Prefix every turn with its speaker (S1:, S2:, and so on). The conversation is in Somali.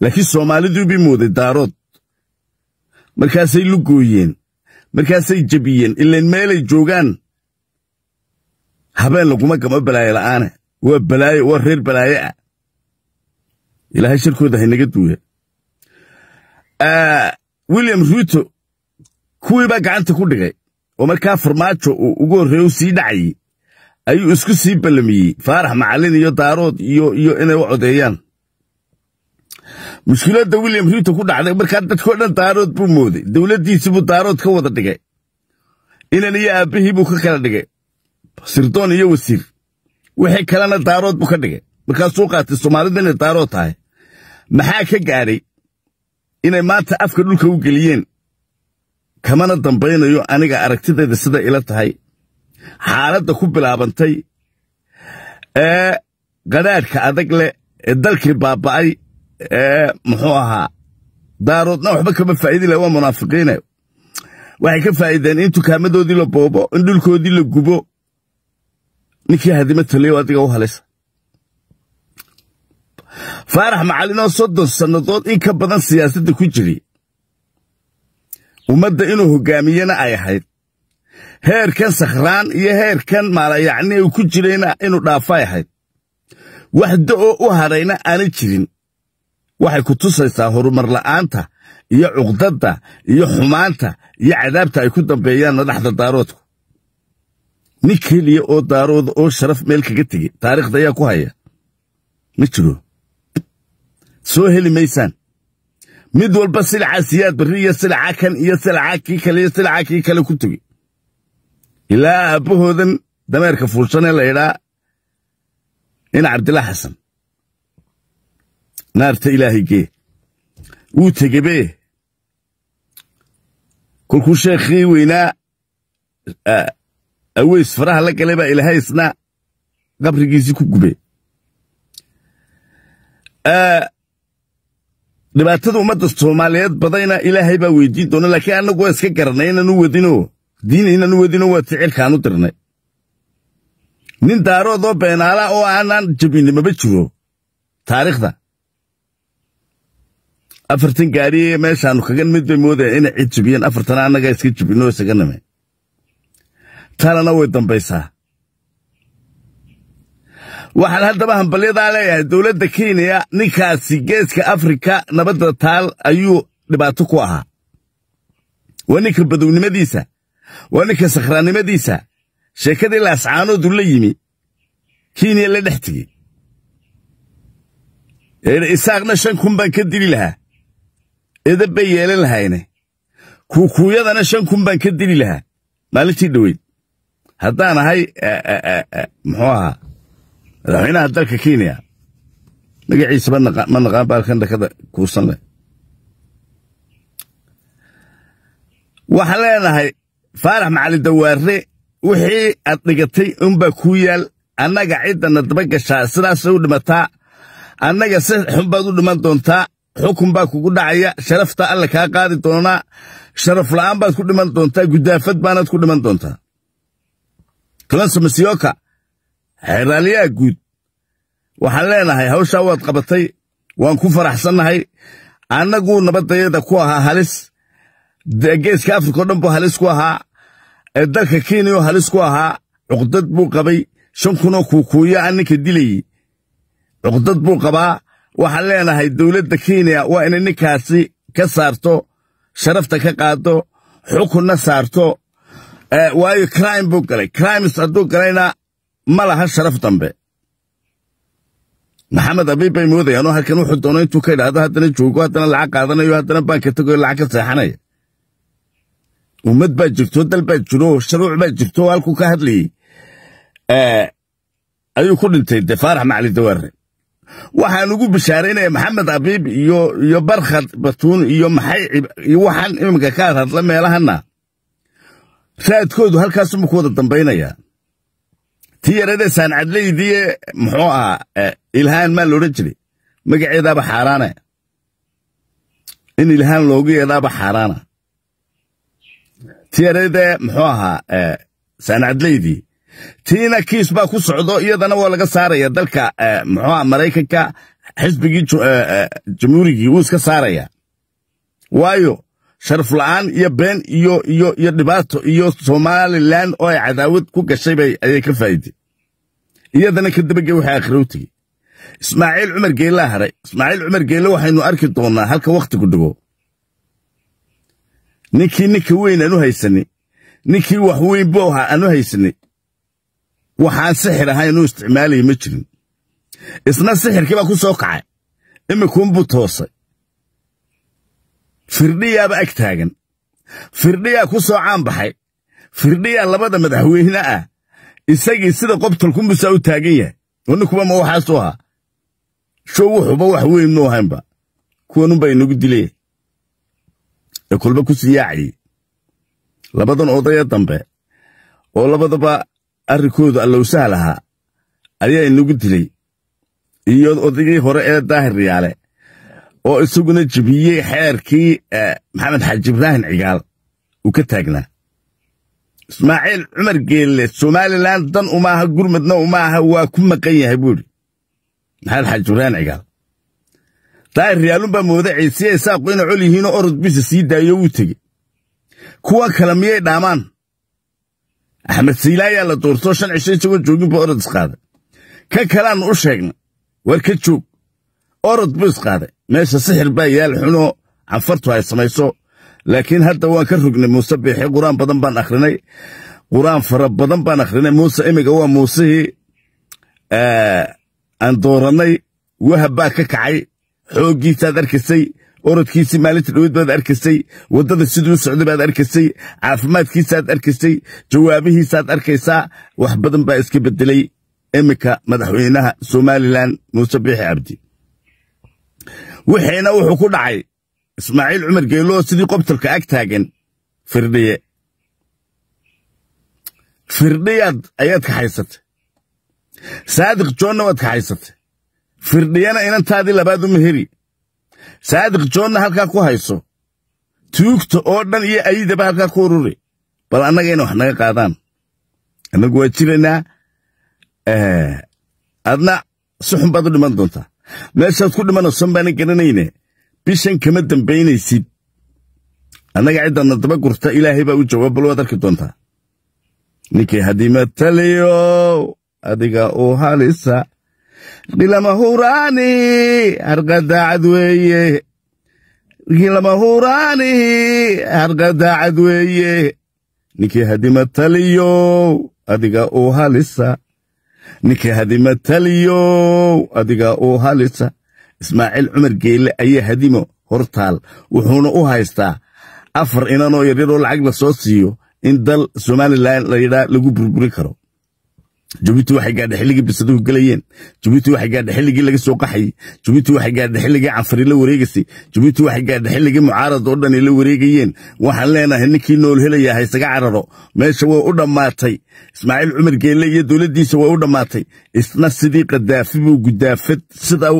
S1: laakiin soomaalidu bi mooday daarood markaasay lugooyeen markaasay jabiyeen ilan meelay joogaan habeen laguma gama balaayo la'aana waa balaayo waa reer balaayo ah ilaahay sharkooda haynaga duuya eh, william ruuto kuwiibaa gacanta ku dhigay oo markaa farmaajo uu ugu horreeya u sii dhacayey ayuu isku sii ballamiyey faarax macalin iyo daarood iyo iyo inay u codeeyaan mushkilada william ruuto ku dhacday markaa dadkoo dhan daarood buu mooday dowladdiisibuu daarood ka wada dhigay inan iyo aabbihii buu ka kala dhigay sirdoon iyo wasiir wixii kalena daarood buu ka dhigay markaasuu qaatay soomaalida inay daarood tahay maxaa ka gaadhay inay maanta afka dhulka u geliyeen kamana dambaynayo aniga aragtidayda sida ila tahay xaaladda ku bilaabantay ee qadhaadhka adag leh ee dalkii baaba'ay muxuu ahaa daaroodna waxba kama faa'idi laha waa munaafiqiine waxay ka faa'iideen in tukaamadoodii la boobo in dhulkoodii la gubo ninkii hadima taliyo adiga u halisa faarax macallin oo soddon sannadood in ka badan siyaasadda ku jiri ummadda inuu hoggaamiyena ay ahayd heerkan sakhraan iyo heerkan maalayacni uu ku jirayna inuu dhaafay ahayd wax da oo u hadhayna aana jirin waxay ku tusaysaa horumar la'aanta iyo cuqdadda iyo xumaanta iyo cadaabta ay ku dambeeyaan madaxda daaroodku nin keliya oo daarooda oo sharaf meel kaga tegi taariikhda ayaa ku haya ma jiro soo heli maysaan mid walba silca siyaad barri iyo silca kan iyo silca kii kale iyo silca kii kale ku tegi ilaa aabbahoodan dameerka fuulshanee la idhaa in cabdillah xasan naarta ilaahay gee wuu tegabee kolkuu sheekhii weynaa aweys faraha la galay baa ilaahay qabrigiisii ku gube dhibaatada ummadda soomaaliyeed badayna ilaahay baa weydiin doona laakiin annagu iska garanay inaanu wadino diina inaanu wadino waa ficilkaan u dirnay nin daaroodoo beenaala oo aanaan jabinimaba jiro taariikhda afartan gaariye meeshaanu kaga mid bay moodaya inay cid jubiyeen afartana annagaa iska jubinoo saganame tanana way dambaysaa waxaan haddaba hambalyadaa leeyahay dowladda kenya ninkaasi geeska afrika nabadda taal ayuu dhibaato ku ahaa waa ninka badownimadiisa waa ninka sakhraanimadiisa sheekadii laascaanoodu la yimi kenya la dhex tegey isaaqna shan kun baan ka dili lahaa bay yeelan lahayne kuukuuyadana shan kun baan ka dili lahaa maalintii dhoweyd haddaan ahay eh, eh, eh, muxuu ahaa madaxweynaha dalka kenya magaciisa ma naqaan baalkan dhakada kuusan leh waxaan leenahay faarax macali dawaarre wixii aad dhigatay unbaa kuu yaal annaga ciddanna daba gashaa sidaasa u dhimataa annaga si baad u dhiman doontaa xukun baa kugu dhacaya sharafta alla kaa qaadi doonaa sharaf la'aan baad ku dhiman doontaa gudaafad baanaad ku dhiman doontaa kalonse masiyoka xeraaliyaha guud waxaan leenahay hawshaa waad qabatay waan ku faraxsannahay annaguu nabadayada ku ahaa halis geeska afrika o dhan buu halis ku ahaa ee dalka keniya oo halis ku ahaa cuqdad buu qabay shan kunoo kuukuuya aan ninka dilayey cuqdad buu qabaa waxaan leenahay dowladda kenya waa inay ninkaasi ka saarto sharafta ka qaado xukunna saarto eh, waayo crime buu galay crimes hadduu galayna ma laha sharaf dambe maxamed abiib bay moodayaan oo halkan wuxuu doono intuu ka idhaahdo haddana joogo haddana lacag qaadanayo haddana baanka tagayo lacag ka seexanaya ummad baa jirto dal baa jiro shuruuc baa jirto halkuu ka hadlayey eh, ayuu ku dhintay de faarax macali dawaare waxaan ugu bishaarinaya maxamed abiib iyo barkhad batuun iyo maxay waxaan iminka ka hadla meelahana raadkoodu halkaasuma ku wada dambaynayaa ti yaradee saanacadleydiie muxuu ahaa eh, ilhaan maa loodhan jiray magaceedaaba xaaraana in ilhaan loogu yeedaaba xaaraana ti yaradee muxuu ahaa eh, saanacadleydii tiina kiis baa ku socdo iyadana waa laga saaraya dalka muxuuha ah, maraykanka xisbigii jamhuurigii wuu iska saaraya waayo sharaf la'aan iyo been iyo iyo iyo dhibaato iyo somalilan oo ay cadaawad ku gashay bay ayay ka faa'iday iyadana ka dabagey waxay akhiro ismaaciil cumar geellaa haray ismaaciil cumar geelle waxaynu arki doonaa halka wakhtigu dhigo ninkii ninka weyn aanu haysani ninkii wax weyn buu ahaa aanu haysani waxaan sixir ahayn inuu isticmaalaya ma jirin isna sixirkii baa ku soo kacay imikuunbuu toosay firdhiyaaba ag taagan firdhiyaa ku soo caan baxay firdhiyaa labada madaxweyne ah isagii sida qobtalkunbusaa u taagan yahay oo ninkuba ma waxaasu ahaa show wuxuuba wax weyn muu ahaynba kuwanunbaa inagu dilaya ee kolba ku sii labadan odaya dambe oo labadaba arrinkooda allowsaha lahaa ayaa inagu dilay iyo odagii hore ee daahir riyaale oo isaguna jebiyey xeerkii eh, maxamed xaaji ibraahin cigaal uu ka taagnaa ismaaciil cumar geelle somalilan dan umaaha gurmadna umaaha waa ku maqan yahay buu buuri maxamed xaaji ibraahin cigaal daahir riyaalunbaa moodacay si ay saaqo ina col yihiinoo orod bisha sii daayo wuu tegey kuwan kale miyay dhaamaan axmed siilaayaa la doorto shan cisho isagoo joogin buu orod isqaaday ka kalaannu u sheegnay waar ka joog orod buu isqaaday meesha sixir baa yaal xunoo canfartu ay samayso laakiin hadda waan ka rognay muuse biixe qur-aan badan baan akhrinay qur-aan fara badan baan akhrinay muuse imiga waa muusihii aan eh, doorannay wahab baa ka kacay xooggiisaad arkisay orodkiisii maalinta dhowed baad arkaysay waddada siduu socday baad arkaysay caafimaadkiisaad arkaysay jawaabihiisaad arkaysaa wax badan baa iska bedelay iminka madaxweynaha somalilan muuse biixi cabdi wixiina wuxuu ku dhacay ismaaciil cumar geeloo sidii qobtolka ag taagan firdhiye firdhiyaad ayaad ka kaxaysatay saadiq joonna waad kaxaysatay firdhiyana inantaadii labaad u meheri saadiq joonna halkaa ku hayso tuugta oo dhan iyo ayidaba halkaa ku ururi bal annagayna wax naga qaadaan annagu waa jiraynaa eh, adna si baad u dhiman doontaa meeshaad ku dhimanayson baana garanayne bishan kama dambaynaysid annaga ciddaadna daba gurta ilaahay baa u jawaab bal waad arki doontaa ninkii haddii mataliyo adiga u halisa dhilamahuraani harqadaacad weeye dhilamahuraani harqadaacad weeye ninkii hadima taliyow adiga uu halisa ninkii hadima taliyow adiga uu halisa ismaaciil cumar geelle ayaa hadimo hortaal wuxuuna u haystaa afar inanoo yaryaroo lacag la soo siiyo in dal somalilan layidhaa lagu burburin karo jubbaland waxay gaadha xilligii bisaduhu gelayeen jubbaland waxay gaadha xilligii laga soo qaxayey jubbaland waxay gaadha xilligii canfari la wareegaysay jubbaland waxay gaadha xilligii mucaarad oo dhan ay la wareegayeen waxaan leenahay ninkii nool helaya ha cararo meesha waa u dhammaatay ismaaciil cumar geelle iyo dowladdiisa waa u dhammaatay isna sidii kadaafi buu gudaafad sidaa